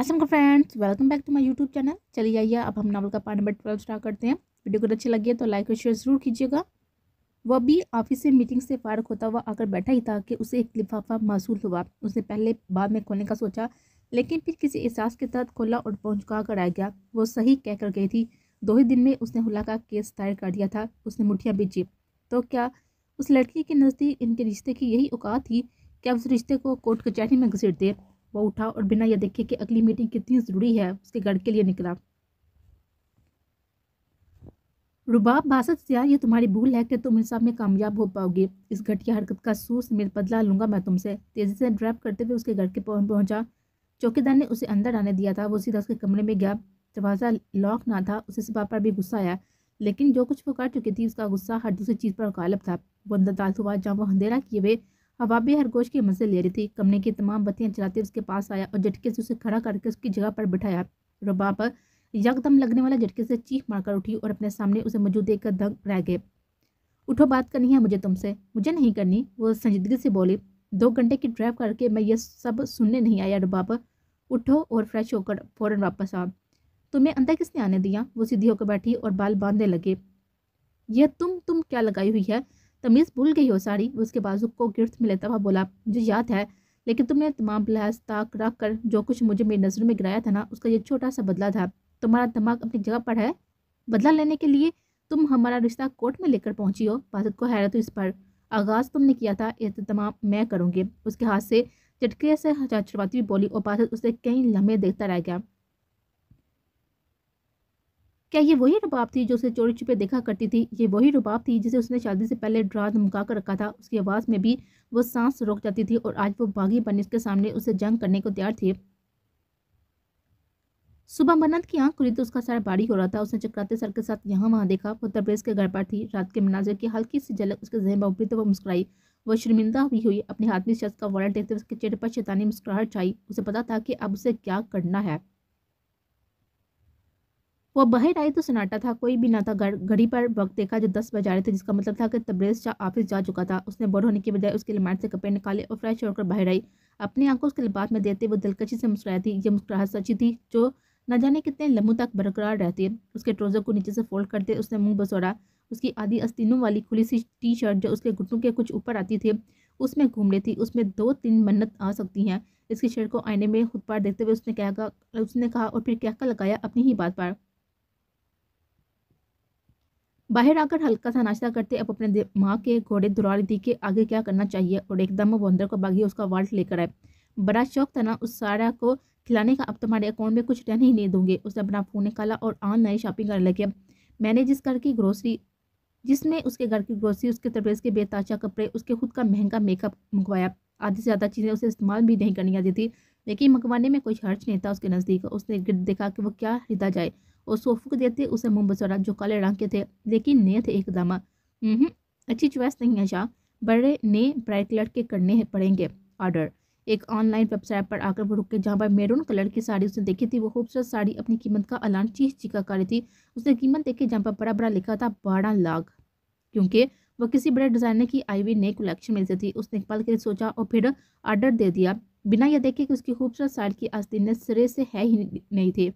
का friends welcome back to my YouTube channel चलिए आइए अब हम नावल का पार्ट नंबर ट्वेल्व स्टार्ट करते हैं वीडियो को अच्छी लगी है तो लाइक और शेयर ज़रूर कीजिएगा वह भी ऑफिस से मीटिंग से फारक होता हुआ आकर बैठा ही था कि उसे एक लिफाफा मौसू हुआ उसने पहले बाद में खोलने का सोचा लेकिन फिर किसी एहसास के तहत खोला और पहुँचा कर आ गया वो सही कह कर गई थी दो ही दिन में उसने हुला का केस दायर कर दिया था उसने मुठियाँ बेची तो क्या उस लड़की के नज़दीक इनके रिश्ते की यही औकात थी क्या उस रिश्ते को कोर्ट कचहरी में घसीट दे वह उठा और बिना यह देखे कि अगली मीटिंग कितनी ज़रूरी है उसके घर के लिए निकला रुबाब बासत सिया ये तुम्हारी भूल है कि तुम इंसाफ में कामयाब हो पाओगे इस घटिया हरकत का सूस मेरे बदला लूंगा मैं तुमसे तेज़ी से ड्राइव करते हुए उसके घर के पहुंचा चौकीदार ने उसे अंदर आने दिया था वो सीधा उसके कमरे में गया दरवाज़ा लॉक ना था उसे सिपा पर भी गुस्सा आया लेकिन जो कुछ वो कर चुकी थी उसका गुस्सा हर दूसरी चीज़ पर गालब था वो अंदर दाल हुआ जहाँ वो अंधेरा किए हुए हर गोश की मज़े ले रही थी कमरे की तमाम बत्तियाँ चलाते उसके पास आया और झटके से उसे खड़ा करके उसकी जगह पर बिठाया रबाब यकदम लगने वाला झटके से चीख मारकर उठी और अपने सामने उसे मौजूद कर दंग रह गए उठो बात करनी है मुझे तुमसे मुझे नहीं करनी वो संजीदगी से बोली दो घंटे की ड्राइव करके मैं ये सब सुनने नहीं आया रबाब उठो और फ्रेश होकर फ़ौरन वापस आ तुम्हें अंदर किसने आने दिया वो सीधी होकर बैठी और बाल बांधने लगे यह तुम तुम क्या लगाई हुई है तमीज़ तो भूल गई हो साड़ी उसके बाजू को गिरफ्त में लेता हुआ बोला मुझे याद है लेकिन तुमने तमाम लहज ताक रख कर जो कुछ मुझे मेरी नज़रों में गिराया था ना उसका ये छोटा सा बदला था तुम्हारा दिमाग अपनी जगह पर है बदला लेने के लिए तुम हमारा रिश्ता कोर्ट में लेकर पहुंची हो बाजत को हैरत इस पर आगाज़ तुमने किया था तो तमाम मैं करूँगी उसके हाथ से चटके से छुड़वाती बोली और बाजत उसे कई लम्हे देखता रह गया क्या ये वही रुबाब थी जो उसे चोरी छुपे देखा करती थी ये वही रुबाब थी जिसे उसने शादी से पहले ड्रा धमका कर रखा था उसकी आवाज़ में भी वो सांस रोक जाती थी और आज वो बागी बने उसके सामने उसे जंग करने को तैयार थी सुबह मन्नत की आंख खुली तो उसका सर भारी हो रहा था उसने चकराते सर के साथ यहाँ वहाँ देखा वो तब्रेज के घर पर थी रात के मनाजिर की हल्की सी झलक उसके जहन में उभरी तो वो मुस्कुराई वो शर्मिंदा भी हुई अपने हाथ में शख्स का वॉलेट देखते उसके चेहरे पर शैतानी मुस्कुराहट छाई उसे पता था कि अब उसे क्या करना है वह बाहर आई तो सन्नाटा था कोई भी ना था घड़ी पर वक्त देखा जो दस बजा रहे थे जिसका मतलब था कि तब्रेज ऑफिस जा चुका था उसने बोर होने के बजाय उसके लिमाट से कपड़े निकाले और फ्रेश होकर बाहर आई अपनी आंखों उसके लिबास में देते वो दिलकशी से मुस्कुराई थी ये मुस्कुराहट सची थी जो न जाने कितने लम्बों तक बरकरार रहती है उसके ट्रोज़र को नीचे से फोल्ड करते उसने मुंह बसोड़ा उसकी आधी अस्तिनों वाली खुली सी टी शर्ट जो उसके घुटनों के कुछ ऊपर आती थी उसमें घूम रही थी उसमें दो तीन मन्नत आ सकती हैं इसकी शर्ट को आईने में खुद पार देखते हुए उसने कहा उसने कहा और फिर कहका लगाया अपनी ही बात पर बाहर आकर हल्का सा नाश्ता करते अब अपने माँ के घोड़े दुरा दी के आगे क्या करना चाहिए और एकदम वो बंदर को बागी उसका वाल्ट लेकर आए बड़ा शौक था ना उस सारा को खिलाने का अब तुम्हारे अकाउंट में कुछ रहने ही नहीं दूंगे उसने अपना फ़ोन निकाला और ऑनलाइन शॉपिंग करने लगे मैंने जिस घर की ग्रोसरी जिसने उसके घर की ग्रोसरी उसके तरबेज के बेताचा कपड़े उसके खुद का महंगा मेकअप मंगवाया आधी से ज़्यादा चीज़ें उसे इस्तेमाल भी नहीं करनी आती थी लेकिन मंगवाने में कोई खर्च नहीं था उसके नज़दीक उसने गिर देखा कि वो क्या खरीदा जाए और सोफुक देते उसे मुँह बसरा जो काले रंग के थे लेकिन नए थे एकदम हम्म, अच्छी चॉइस नहीं है शाह बड़े ने ब्राइट कलर के करने पड़ेंगे ऑर्डर एक ऑनलाइन वेबसाइट पर आकर वो रुक के जहाँ पर मेरून कलर की साड़ी उसने देखी थी वो खूबसूरत साड़ी अपनी कीमत का ऐलान चीख चीखा कर रही थी उसने कीमत देख के जहाँ पर बड़ा बड़ा लिखा था बारह लाख क्योंकि वह किसी बड़े डिज़ाइनर की आई हुई नई कलेक्शन में थी उसने पल के लिए सोचा और फिर ऑर्डर दे दिया बिना यह देखे कि उसकी खूबसूरत साड़ी की आस्तीन ने सिरे से है ही नहीं थी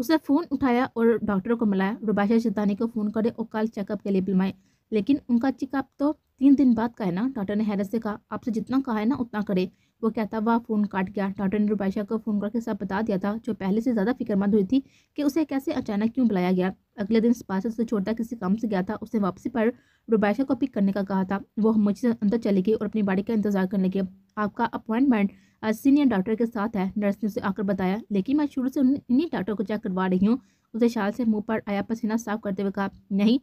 उसने फ़ोन उठाया और डॉक्टर को मिलाया रुबाशा शिदानी को फ़ोन करे और कल चेकअप के लिए बुलवाए लेकिन उनका चेकअप तो तीन दिन बाद का है ना डॉक्टर ने हैरत से कहा आपसे जितना कहा है ना उतना करे वो कहता वह फ़ोन काट गया डॉक्टर ने रुबाशा को फ़ोन करके सब बता दिया था जो पहले से ज़्यादा फिक्रमंद हुई थी कि उसे कैसे अचानक क्यों बुलाया गया अगले दिन स्पाशा से छोटा किसी काम से गया था उसने वापसी पर रुबाशा को पिक करने का कहा था वो मुझसे अंदर चले गए और अपनी बाड़ी का इंतजार करने लगे आपका अपॉइंटमेंट सीनियर डॉक्टर के साथ है नर्स ने उसे आकर बताया लेकिन मैं शुरू से इन्हीं डॉक्टर को चेक करवा रही हूँ उसे शाल से मुंह पर आया पसीना साफ करते हुए कहा नहीं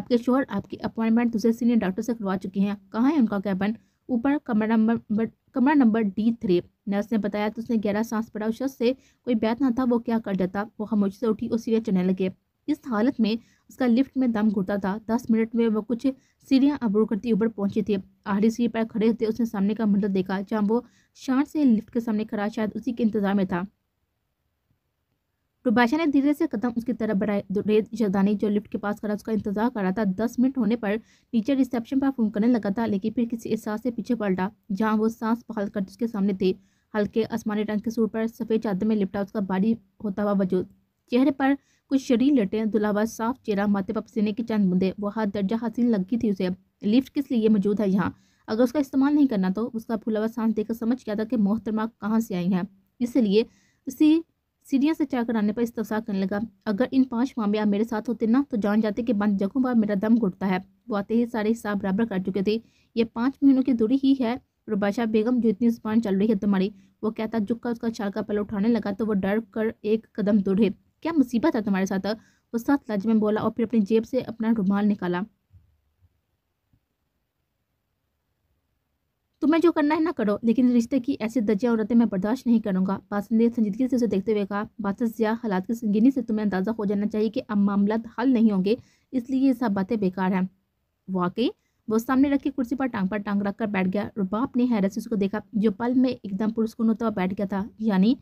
आपके शोहर आपकी अपॉइंटमेंट दूसरे सीनियर डॉक्टर से करवा चुके हैं कहाँ है उनका कैबन ऊपर कमरा नंबर कमरा नंबर डी थ्री नर्स ने बताया तो उसने गहरा सांस पड़ा उस शख्स से कोई बैत ना था वो क्या कर जाता वो खामोशी से उठी और सीढ़ियाँ चढ़ने लगे इस हालत में उसका लिफ्ट में दम घुटा था दस मिनट में वह कुछ सीढ़ियाँ अबूर करती ऊपर पहुंची थी आहरी सीढ़ी पर खड़े होते उसने सामने का मंडल देखा जहाँ वो शांत से लिफ्ट के सामने खड़ा शायद उसी के इंतजार में था रुबाशा ने धीरे से कदम उसकी तरफ बढ़ाए रेत जो लिफ्ट के पास खड़ा उसका इंतजार कर रहा था दस मिनट होने पर नीचे रिसेप्शन पर फ़ोन करने लगा था लेकिन फिर किसी एहसास से पीछे पलटा जहाँ वो सांस बहाल कर उसके सामने थे हल्के आसमानी रंग के सूर पर सफ़ेद चादर में लिपटा उसका बारी होता हुआ वजूद चेहरे पर कुछ शरीर लटे दुलावा साफ चेहरा माते पर पसीने के चंद मुद्दे वो हाथ दर्जा हासिल लगी थी उसे लिफ्ट किस लिए मौजूद है यहाँ अगर उसका इस्तेमाल नहीं करना तो उसका फुलावा सांस देखकर समझ गया था कि मोहतरमा कहाँ से आई है इसलिए उसी सीढ़ियाँ से चाकर आने पर इस्तफसा करने लगा अगर इन पाँच मामले आप मेरे साथ होते ना तो जान जाते कि बंद जगहों पर मेरा दम घुटता है वो आते ही सारे हिसाब बराबर कर चुके थे ये पाँच महीनों की दूरी ही है और बादशाह बेगम जो इतनी जुबान चल रही है तुम्हारी वो कहता झुक कर उसका चाल का पल उठाने लगा तो वो डर कर एक कदम दूर है क्या मुसीबत है तुम्हारे साथ वो सख्त लहजे में बोला और फिर अपनी जेब से अपना रुमाल निकाला तुम्हें जो करना है ना करो लेकिन रिश्ते की ऐसी दर्जा औरतें मैं बर्दाश्त नहीं करूंगा बादशाह ने संजीदगी से उसे देखते हुए कहा बादशाह जिया हालात की संगीनी से तुम्हें अंदाज़ा हो जाना चाहिए कि अब मामला हल नहीं होंगे इसलिए ये सब बातें बेकार हैं वाकई वो सामने रखी कुर्सी पर टांग पर टांग रखकर बैठ गया रुबाब ने हैरत से उसको देखा जो पल में एकदम पुरस्कून होता हुआ बैठ गया था यानी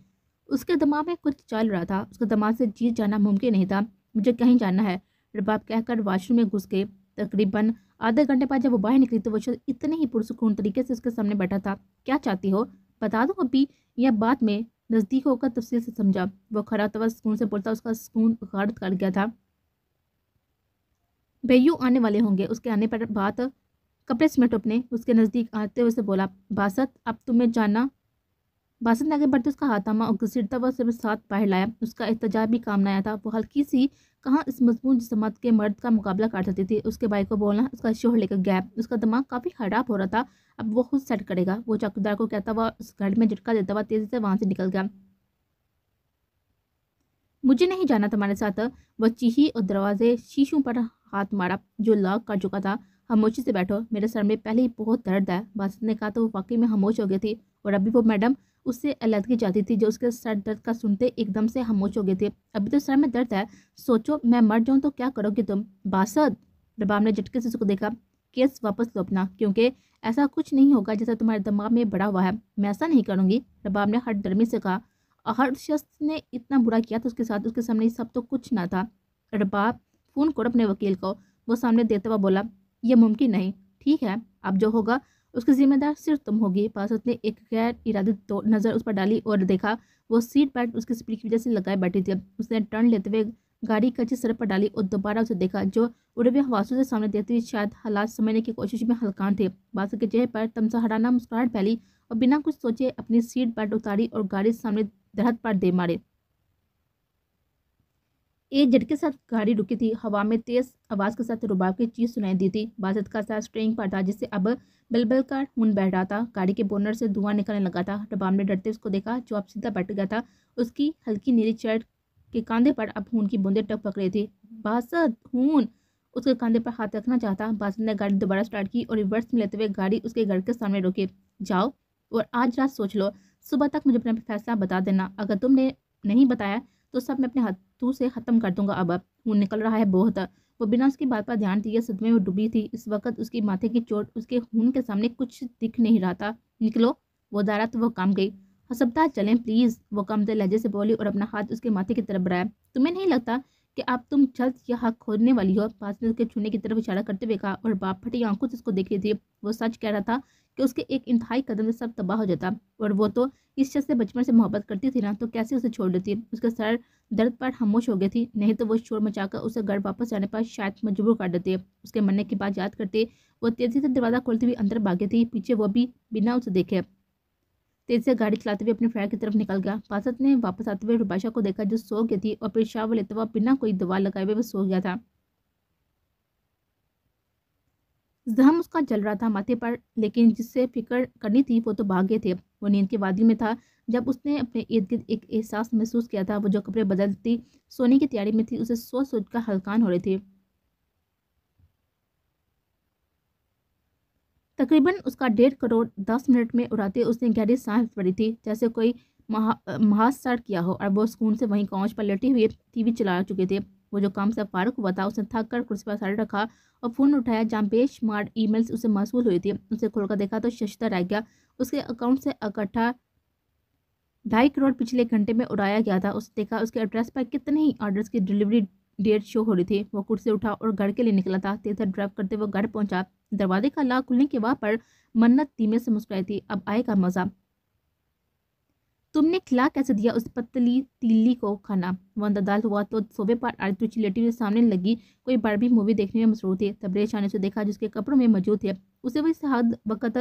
उसके दिमाग में कुछ चल रहा था उसके दिमाग से जीत जाना मुमकिन नहीं था मुझे कहीं जाना है रबाब कहकर वाशरूम में घुस गए तकरीबन आधे घंटे बाद जब वो बाहर निकली तो वो शख्स इतने ही पुरसकून तरीके से उसके सामने बैठा था क्या चाहती हो बता दो अभी या बाद में नज़दीक होकर तफसील से समझा वो खड़ा तवा सुकून से बोलता उसका सुकून गर्द कर गया था भैयू आने वाले होंगे उसके आने पर बात कपड़े समेटो अपने उसके नज़दीक आते हुए से बोला बासत अब तुम्हें जाना बासन ने आगे बढ़ते उसका हाथामा और घसीटता हुआ सिर्फ साथ पैर लाया उसका एहतजा भी काम नया आया था वो हल्की सी कहाँ इस मजबूत जिसमत के मर्द का मुकाबला कर सकती थी उसके भाई को बोलना उसका शोर लेकर गैप उसका दिमाग काफ़ी ख़राब हो रहा था अब वो खुद सेट करेगा वो चौकीदार को कहता हुआ उस घर में झटका देता हुआ तेज़ी से वहाँ से निकल गया मुझे नहीं जाना तुम्हारे साथ वह चीही और दरवाजे शीशों पर हाथ मारा जो लॉक कर चुका था खामोशी से बैठो मेरे सर में पहले ही बहुत दर्द है बासत ने कहा तो वो वाकई में खामोश हो गई थी और अभी वो मैडम उससे अलहदगी जाती थी जो उसके सर दर्द का सुनते एकदम से हमोश हो गए थे अभी तो सर में दर्द है सोचो मैं मर जाऊँ तो क्या करोगे तुम बासद रबाब ने झटके से उसको देखा केस वापस लो अपना क्योंकि ऐसा कुछ नहीं होगा जैसा तुम्हारे दिमाग में बड़ा हुआ है मैं ऐसा नहीं करूँगी रबाब ने हर डरमी से कहा और हर शख्स ने इतना बुरा किया तो उसके साथ उसके सामने सब तो कुछ ना था रबाब फ़ोन करो अपने वकील को वो सामने देते हुआ बोला यह मुमकिन नहीं ठीक है अब जो होगा उसकी जिम्मेदार सिर्फ तुम होगी पासत ने एक गैर इरादे नज़र उस पर डाली और देखा वो सीट बेल्ट उसकी स्पीड की वजह से लगाए बैठी थी उसने टर्न लेते हुए गाड़ी कच्ची सड़क पर डाली और दोबारा उसे देखा जो उड़े हुए हवासों से सामने देखती हुए शायद हालात समझने की कोशिश में हलकान थे बासु के चेहरे पर तमसा हराना मुस्कुराहट फैली और बिना कुछ सोचे अपनी सीट बेल्ट उतारी और गाड़ी सामने दरहत पर दे मारे एक के साथ गाड़ी रुकी थी हवा में तेज आवाज़ के साथ रुबाब की चीज़ सुनाई दी थी बासत का साथ स्ट्रेंग पर था जिससे अब बल का मुन बह रहा था गाड़ी के बोनर से धुआं निकलने लगा था रबाब ने डरते उसको देखा जो अब सीधा बैठ गया था उसकी हल्की नीली शर्ट के कंधे पर अब खून की बूंदे टप रही थी बासत खून उसके कंधे पर हाथ रखना चाहता बासत ने गाड़ी दोबारा स्टार्ट की और रिवर्स में लेते हुए गाड़ी उसके घर के सामने रोके जाओ और आज रात सोच लो सुबह तक मुझे अपना फैसला बता देना अगर तुमने नहीं बताया तो सब मैं अपने हाथों से ख़त्म कर दूंगा अब अब वो निकल रहा है बहुत वो बिना उसकी बात पर ध्यान दिए सदमे में डूबी थी इस वक्त उसकी माथे की चोट उसके खून के सामने कुछ दिख नहीं रहा था निकलो वो दारा तो वो काम गई हसबदार चलें प्लीज़ वो कम कमतर लहजे से बोली और अपना हाथ उसके माथे की तरफ बढ़ाया तुम्हें नहीं लगता कि आप तुम जल्द यह हक खोदने वाली हो पास में उसके छूने की तरफ इशारा करते हुए कहा और बाप फटी आंखों से उसको देख रही थी वो सच कह रहा था कि उसके एक इंतहाई कदम से सब तबाह हो जाता और वो तो इस शख्स से बचपन से मोहब्बत करती थी ना तो कैसे उसे छोड़ देती उसके सर दर्द पर खामोश हो गई थी नहीं तो वो शोर मचाकर उसे घर वापस जाने पर शायद मजबूर कर देते उसके मरने की बात याद करते वो तेज़ी से दरवाज़ा खोलती हुई अंदर भागी थी पीछे वो भी बिना उसे देखे तेजी से गाड़ी चलाते हुए अपने फ्रेंड की तरफ निकल गया पासत ने वापस आते हुए रुबाशा को देखा जो सो गई थी और पेशाब लेते हुआ बिना कोई दवा लगाए हुए सो गया था जहम उसका चल रहा था माथे पर लेकिन जिससे फिक्र करनी थी वो तो भागे थे वो नींद के वादी में था जब उसने अपने इर्द गिर्द एक एहसास महसूस किया था वो जो कपड़े बदलती सोने की तैयारी में थी उसे सोच सोच का हलकान हो रहे थे तकरीबन उसका डेढ़ करोड़ दस मिनट में उड़ाते उसने गहरी सांस पड़ी थी जैसे कोई महा महासार किया हो और वो सुकून से वहीं काउच पर लेटे हुए टीवी चला चुके थे वो जो काम से फारक हुआ था उसने थक कर कुर्सी पर सर रखा और फ़ोन उठाया जहाँ ई ईमेल्स उसे मौसूल हुई थी उसे खोलकर देखा तो शशिता रह गया उसके अकाउंट से इकट्ठा ढाई करोड़ पिछले घंटे में उड़ाया गया था उसने देखा उसके एड्रेस पर कितने ही ऑर्डर्स की डिलीवरी डेट शो हो रही थी वो कुर्सी उठा और घर के लिए निकला था तेजर ड्राइव करते हुए घर पहुंचा दरवाजे का लाख खुलने के वहाँ पर मन्नत धीमे से मुस्कुराई थी अब आएगा मज़ा तुमने खिला कैसे दिया उस पतली तीली को खाना वन दाल हुआ तो सोफे पर आरती चिलेटी हुई सामने लगी कोई भी मूवी देखने में मशहूर थे तबरे शाह ने देखा जिसके कपड़ों में मौजूद थे उसे वह हद वक़्त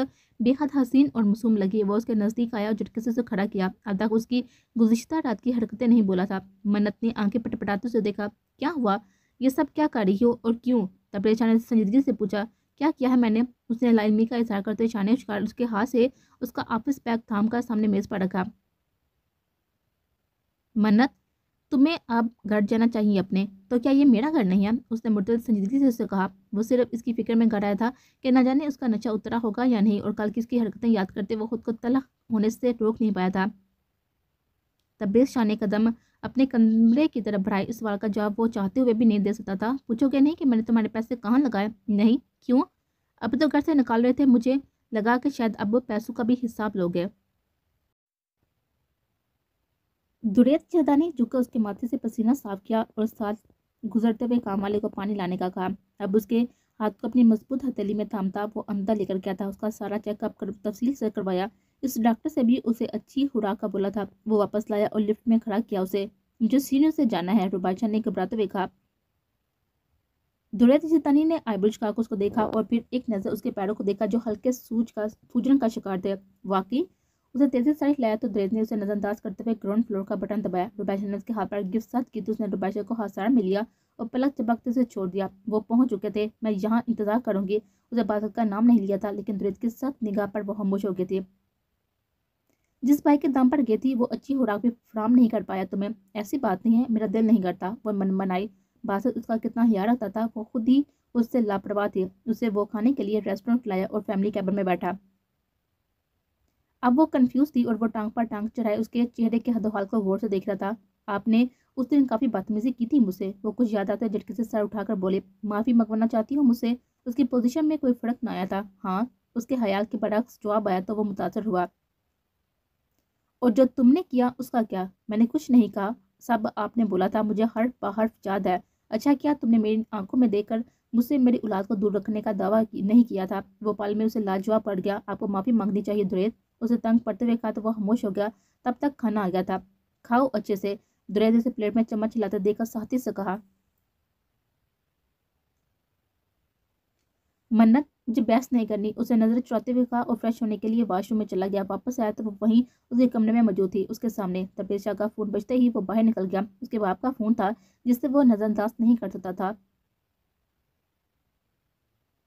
बेहद हसीन और मासूम लगी वह उसके नज़दीक आया और झटके से उसे खड़ा किया अब तक उसकी गुजशत रात की हरकतें नहीं बोला था मन्नत ने आंखें पटपटाते उसे देखा क्या हुआ ये सब क्या कर रही हो और क्यों तबरे शाह ने संजीदगी से पूछा क्या किया है मैंने उसने लाइमी का इजहार करते शाह उसके हाथ से उसका ऑफिस बैग थाम कर सामने मेज़ पर रखा मन्नत तुम्हें अब घर जाना चाहिए अपने तो क्या ये मेरा घर नहीं है उसने मुर्तल संजीदगी से उससे कहा वो सिर्फ इसकी फिक्र में घर आया था कि ना जाने उसका नशा उतरा होगा या नहीं और कल की उसकी हरकतें याद करते वो खुद को तलख होने से रोक नहीं पाया था तब्रेज शाह ने कदम अपने कमरे की तरफ बढ़ाए इस सवाल का जवाब वो चाहते हुए भी नहीं दे सकता था पूछोगे नहीं कि मैंने तुम्हारे पैसे कहाँ लगाए नहीं क्यों अब तो घर से निकाल रहे थे मुझे लगा कि शायद अब पैसों का भी हिसाब लोगे दुरैत जदा ने झुक उसके माथे से पसीना साफ किया और साथ गुजरते हुए काम वाले को पानी लाने का कहा अब उसके हाथ को अपनी मजबूत हथेली में थामता वो अंदर लेकर गया था उसका सारा चेकअप कर तफसील से करवाया इस डॉक्टर से भी उसे अच्छी खुराक का बोला था वो वापस लाया और लिफ्ट में खड़ा किया उसे जो सीनियर से जाना है रुबाइशा ने घबराते हुए कहा दुरैत जितानी ने आईब्रिज काकूस को देखा और फिर एक नज़र उसके पैरों को देखा जो हल्के सूज का सूजन का शिकार थे वाकई उसे तेजी से साइड लाया तो द्रेज ने उसे नजरअंदाज करते हुए ग्राउंड फ्लोर का बटन दबाया रुबैशा ने उसके हाथ पर गिफ्ट साथ की तो उसने रुबैशा को हाथ में लिया और पलक चपकते उसे छोड़ दिया वो पहुंच चुके थे मैं यहाँ इंतजार करूंगी उसे बासत का नाम नहीं लिया था लेकिन द्रेज की सख्त निगाह पर वो खामोश हो गए थे जिस बाइक के दाम पर गई थी वो अच्छी खुराक भी फ्राम नहीं कर पाया तुम्हें ऐसी बात नहीं है मेरा दिल नहीं करता वो मन मनाई बासत उसका कितना ख्याल रखता था वो खुद ही उससे लापरवाह थी उसे वो खाने के लिए रेस्टोरेंट लाया और फैमिली कैबिन में बैठा अब वो कंफ्यूज थी और वो टांग पर टांग चढ़ाए उसके चेहरे के हदोहाल को गौर से देख रहा था आपने उस दिन काफ़ी बदतमीजी की थी मुझसे वो कुछ याद आता है झटके से सर उठाकर बोले माफ़ी मंगवाना चाहती हूँ मुझसे उसकी पोजीशन में कोई फ़र्क ना आया था हाँ उसके हयाल के बरक्स जवाब आया तो वो मुतासर हुआ और जो तुमने किया उसका क्या मैंने कुछ नहीं कहा सब आपने बोला था मुझे हर हर्फ याद है अच्छा क्या तुमने मेरी आंखों में देखकर मुझसे मेरी औलाद को दूर रखने का दावा नहीं किया था भोपाल में उसे लाजवाब पड़ गया आपको माफ़ी मांगनी चाहिए दुरेद उसे तंग पड़ते हुए कहा तो वह खामोश हो गया तब तक खाना आ गया था खाओ अच्छे से दुरैदे से प्लेट में चम्मच हिलाते देखकर साथी से कहा मन्नत मुझे बहस नहीं करनी उसे नजर चुराते हुए कहा और फ्रेश होने के लिए वॉशरूम में चला गया वापस आया तो वहीं उसके कमरे में मौजूद थी उसके सामने तपेशा का फ़ोन बजते ही वो बाहर निकल गया उसके बाप का फ़ोन था जिससे वो नज़रअंदाज नहीं कर सकता था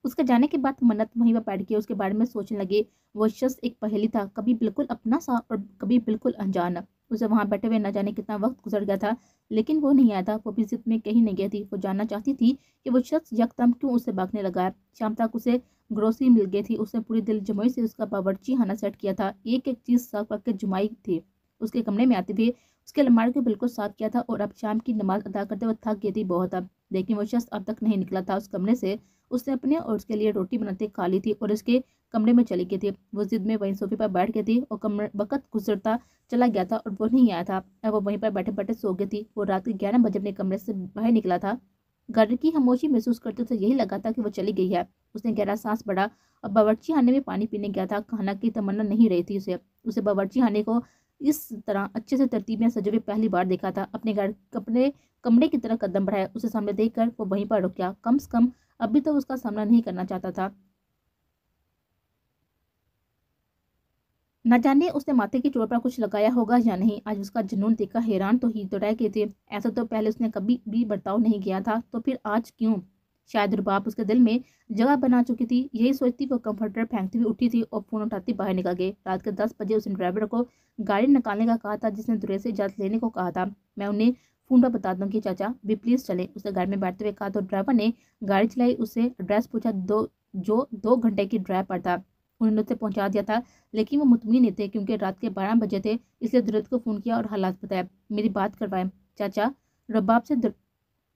उसके जाने के बाद मन्नत वहीं पर बैठ गया उसके बारे में सोचने लगे वो शख्स एक पहेली था कभी बिल्कुल अपना सा और कभी बिल्कुल अनजान उसे वहाँ बैठे हुए न जाने कितना वक्त गुजर गया था लेकिन वो नहीं आया था वो भी जिद में कहीं नहीं गई थी वो जानना चाहती थी कि वो शख्स यकदम क्यों उसे भागने लगा शाम तक उसे ग्रोसरी मिल गई थी उसने पूरी दिल जमुई से उसका बावर्ची हाना सेट किया था एक एक चीज़ साफ करके जुमाई थी उसके कमरे में आते हुए उसके लमार को बिल्कुल साफ किया था और अब शाम की नमाज अदा करते हुए थक गई थी बहुत अब लेकिन वो शख्स अब तक नहीं निकला था उस कमरे से उसने अपने और उसके लिए रोटी बनाते खा ली थी और उसके कमरे में चली गई थी वो जिद में वहीं सोफे पर बैठ गई थी और कमरे वक़्त गुजरता चला गया था और वो नहीं आया था अब वो वहीं पर बैठे बैठे सो गई थी वो रात के ग्यारह बजे अपने कमरे से बाहर निकला था घर की खामोशी महसूस करते हुए यही लगा था कि वो चली गई है उसने गहरा सांस पड़ा और बावर्ची खाने में पानी पीने गया था खाना की तमन्ना नहीं रही थी उसे उसे बावर्ची खाने को इस तरह अच्छे से तरतीब में सजे हुए पहली बार देखा था अपने घर अपने कमरे की तरह कदम बढ़ाया उसे सामने देखकर वो वहीं पर रुक गया कम से कम अभी तो उसका सामना नहीं करना चाहता था न जाने उसने माथे की चोट पर कुछ लगाया होगा या नहीं आज उसका जुनून देखा हैरान तो ही दोटाए तो के थे ऐसा तो पहले उसने कभी भी बर्ताव नहीं किया था तो फिर आज क्यों शायद रुबाब उसके दिल में जगह बना चुकी थी यही सोचती वो कंफर्टर फेंकती हुई उठी थी और फ़ोन उठाती बाहर निकल गए रात के दस बजे उसने ड्राइवर को गाड़ी निकालने का कहा था जिसने दुरे से इजाज़त लेने को कहा था मैं उन्हें फ़ोन पर बता दूँ कि चाचा भी प्लीज़ चले उसने घर में बैठते हुए कहा तो ड्राइवर ने गाड़ी चलाई उसे एड्रेस पूछा दो जो दो घंटे की ड्राइव पर था उन्होंने उसे पहुंचा दिया था लेकिन वो मुतमिन नहीं थे क्योंकि रात के बारह बजे थे इसलिए दुरत को फ़ोन किया और हालात बताया मेरी बात करवाएं चाचा रबाब से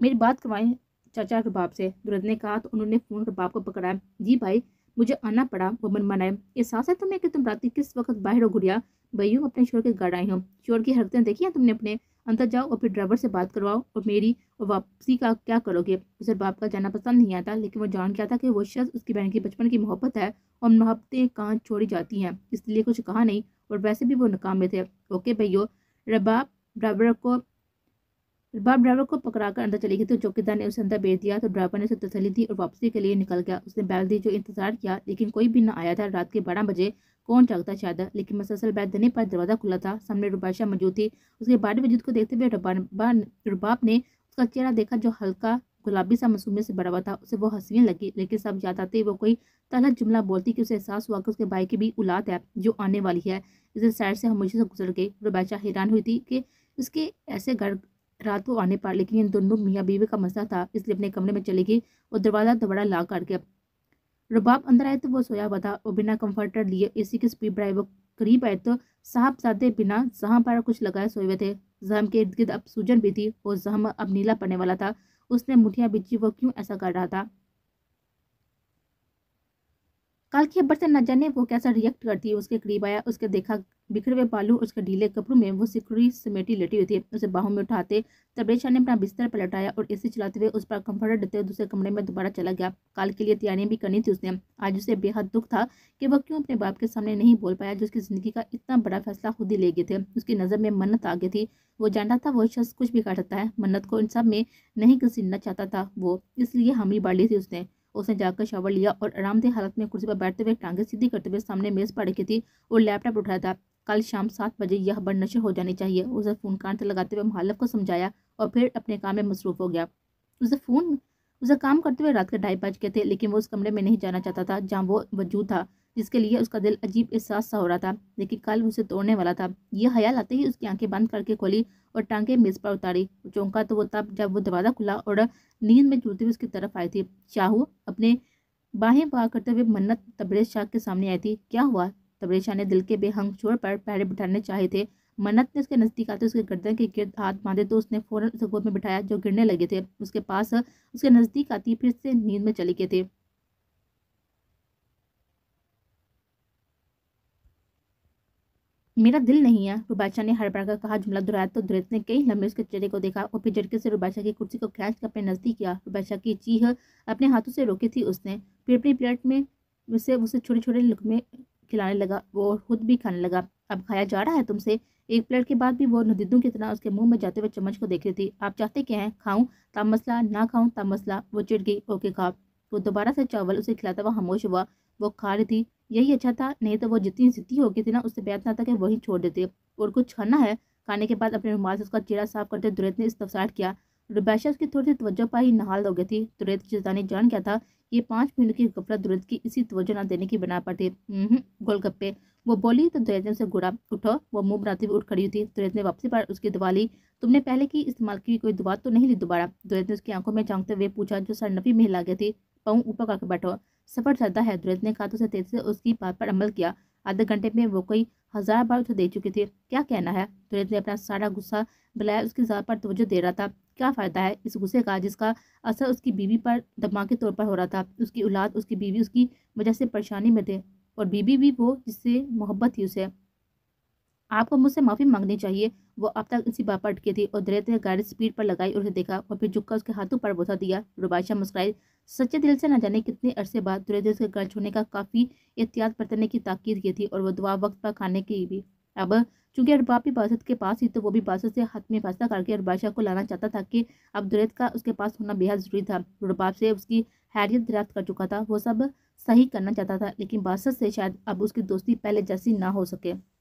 मेरी बात करवाएं चाचा रबाब से दुरत ने कहा तो उन्होंने फ़ोन रबाब को पकड़ाया जी भाई मुझे आना पड़ा वो मन मनाए एहसास है तुम्हें कि तुम रात के किस वक्त बाहर हो गुड़िया भैया अपने शोर के घर आई हो शोर की हरकतें देखी हैं तुमने अपने अंतर जाओ और फिर ड्राइवर से बात करवाओ और मेरी और वापसी का क्या करोगे उसे बाप का जाना पसंद नहीं आता लेकिन वो जान गया था कि वो शख्स उसकी बहन की बचपन की मोहब्बत है और मोहब्बतें कहाँ छोड़ी जाती हैं इसलिए कुछ कहा नहीं और वैसे भी वो नाकाम थे ओके भैया रबाब ड्राइवर को बाप ड्राइवर को कर अंदर चली गई तो चौकीदार ने उसे अंदर भेज दिया तो ड्राइवर ने उसे तसली दी और वापसी के लिए निकल गया उसने बैल दी जो इंतजार किया लेकिन कोई भी ना आया था रात के बारह बजे कौन जागता शायद लेकिन मसलसल बैल देने पर दरवाज़ा खुला था सामने रुबाशा मौजूद थी उसके बाढ़ वजूद को देखते हुए रुबाब ने उसका चेहरा देखा जो हल्का गुलाबी सा मसूमे से बड़ा हुआ था उसे वो हंसने लगी लेकिन सब याद आते वो कोई तलहत जुमला बोलती कि उसे एहसास हुआ कि उसके भाई की भी औलाद है जो आने वाली है इसे साइड से हमोशी से गुजर गई रुबाशा हैरान हुई थी कि उसके ऐसे घर रात को आने पाया लेकिन इन दोनों मियाँ बीवी का मसला था इसलिए अपने कमरे में चली गई और दरवाज़ा दबड़ा ला कर गया रुबाब अंदर आए तो वो सोया हुआ था और बिना कंफर्टर लिए एसी के स्पीड ड्राइवर करीब आए तो साहबजादे बिना जहाँ पर कुछ लगाए सोए हुए थे जहम के इर्द गिर्द अब सूजन भी थी और जहम अब नीला पड़ने वाला था उसने मुठिया बिची वो क्यों ऐसा कर रहा था कल की अब्बर से न जाने वो कैसा रिएक्ट करती उसके करीब आया उसके देखा बिखरे हुए बालू और उसके ढीले कपड़ों में वो सिकुड़ी समेटी लेटी हुई थी उसे बाहों में उठाते तबरेज शाह ने अपना बिस्तर पर लटाया और एसी चलाते हुए उस पर कम्फर्ट देते हुए दूसरे कमरे में दोबारा चला गया काल के लिए तैयारियां भी करनी थी उसने आज उसे बेहद दुख था कि वह क्यों अपने बाप के सामने नहीं बोल पाया जो उसकी जिंदगी का इतना बड़ा फैसला खुद ही ले गए थे उसकी नज़र में मन्नत आ गई थी वो जानता था वो शख्स कुछ भी कर सकता है मन्नत को इन सब में नहीं घसीटना चाहता था वो इसलिए हामी बाढ़ ली थी उसने उसने जाकर शावर लिया और आरामदेह हालत में कुर्सी पर बैठते हुए टांगे सीधी करते हुए सामने मेज़ पर रखी थी और लैपटॉप उठाया था कल शाम सात बजे यह बड़ नशर हो जानी चाहिए उसे फ़ोन कान से लगाते हुए मुहालफ को समझाया और फिर अपने काम में मसरूफ़ हो गया उसे फ़ोन उसे काम करते हुए रात के ढाई बज गए थे लेकिन वो उस कमरे में नहीं जाना चाहता था जहाँ वो वजूद था जिसके लिए उसका दिल अजीब एहसास सा हो रहा था लेकिन कल उसे तोड़ने वाला था यह ख्याल आते ही उसकी आंखें बंद करके खोली और टांगे मेज़ पर उतारी चौंका तो वो तब जब वो दरवाज़ा खुला और नींद में जुड़ते हुए उसकी तरफ आई थी शाहू अपने बाहें बाह करते हुए मन्नत तबरेज शाह के सामने आई थी क्या हुआ तबरेज शाह ने दिल के बेहंग छोड़ पर पहरे बिठाने चाहे थे मन्नत ने उसके नज़दीक आते उसके गर्दन के गिरद हाथ बांधे तो उसने फ़ौरन उसे गोद में बिठाया जो गिरने लगे थे उसके पास उसके नज़दीक आती फिर से नींद में चले गए थे मेरा दिल नहीं है रुबाचा ने हर का कहा जुमला दोहराया तो दुरैत ने कई लंबे उसके चेहरे को देखा और फिर झटके से रुबाचा की कुर्सी को खींच कर अपने नज़दीक किया रुबाचा की चीह अपने हाथों से रोकी थी उसने फिर अपनी प्लेट में उसे उसे छोटे छोटे लुकमे खिलाने लगा वो खुद भी खाने लगा अब खाया जा रहा है तुमसे एक प्लेट के बाद भी वो नदीदू की तरह उसके मुंह में जाते हुए चम्मच को देख रही थी आप चाहते क्या हैं खाऊं तब मसला ना खाऊं तब मसला वो चिड़ गई ओके खा वो दोबारा से चावल उसे खिलाता हुआ खामोश हुआ वो खा रही थी यही अच्छा था नहीं तो वो जितनी जिद्दी होगी थी ना उससे बेहतर था कि वही छोड़ देते और कुछ खाना है खाने के बाद अपने रुमाल से उसका चेहरा साफ करते दुरेत ने इस्तफसार किया रुबैशा उसकी थोड़ी सी तवज्जो पाई नहाल हो गई थी दुरेत जिसदानी जान गया था ये पाँच मिनट की गफलत दुर्द की इसी तवज्जो न देने की बना पर थी हम्म, गोलगप्पे वो बोली तो दुरैद ने उसे घुड़ा उठो वो मुंह बनाते हुए उठ खड़ी थी दुरैद ने वापसी पर उसकी दवा ली तुमने पहले की इस्तेमाल की कोई दवा तो नहीं ली दोबारा दुर्द ने उसकी आंखों में झांकते हुए पूछा जो सर सरनफी में हिला गई थी पाऊँ ऊपर करके बैठो सफ़र चलता है दुर्द ने कहा तो उसे तेजी से उसकी बात पर अमल किया आधे घंटे में वो कई हज़ार बार उसे दे चुकी थी क्या कहना है तुरंत ने अपना सारा गुस्सा बुलाया उसकी ज़्यादा पर तवज्जो दे रहा था क्या फ़ायदा है इस गुस्से का जिसका असर उसकी बीवी पर के तौर पर हो रहा था उसकी औलाद उसकी बीवी उसकी वजह से परेशानी में थे और बीबी भी वो जिससे मोहब्बत थी उसे आपको मुझसे माफ़ी मांगनी चाहिए वो अब तक इसी बात पर अटकी थी और धीरे धीरे गाड़ी स्पीड पर लगाई और उसे देखा और फिर झुककर उसके हाथों पर बोसा दिया रुबाइशा मुस्कुराई सच्चे दिल से न जाने कितने अरसे बाद धीरे धीरे उसके घर छोड़ने का काफ़ी एहतियात बरतने की ताकीद की थी और वह दुआ वक्त पर खाने की भी अब चूंकि अरबाब भी बासत के पास ही तो वो भी बासत से हाथ में फैसला करके अरबाशाह को लाना चाहता था कि अब दुरैद का उसके पास होना बेहद ज़रूरी था अरबाब से उसकी हैरियत दरियात कर चुका था वो सब सही करना चाहता था लेकिन बासत से शायद अब उसकी दोस्ती पहले जैसी ना हो सके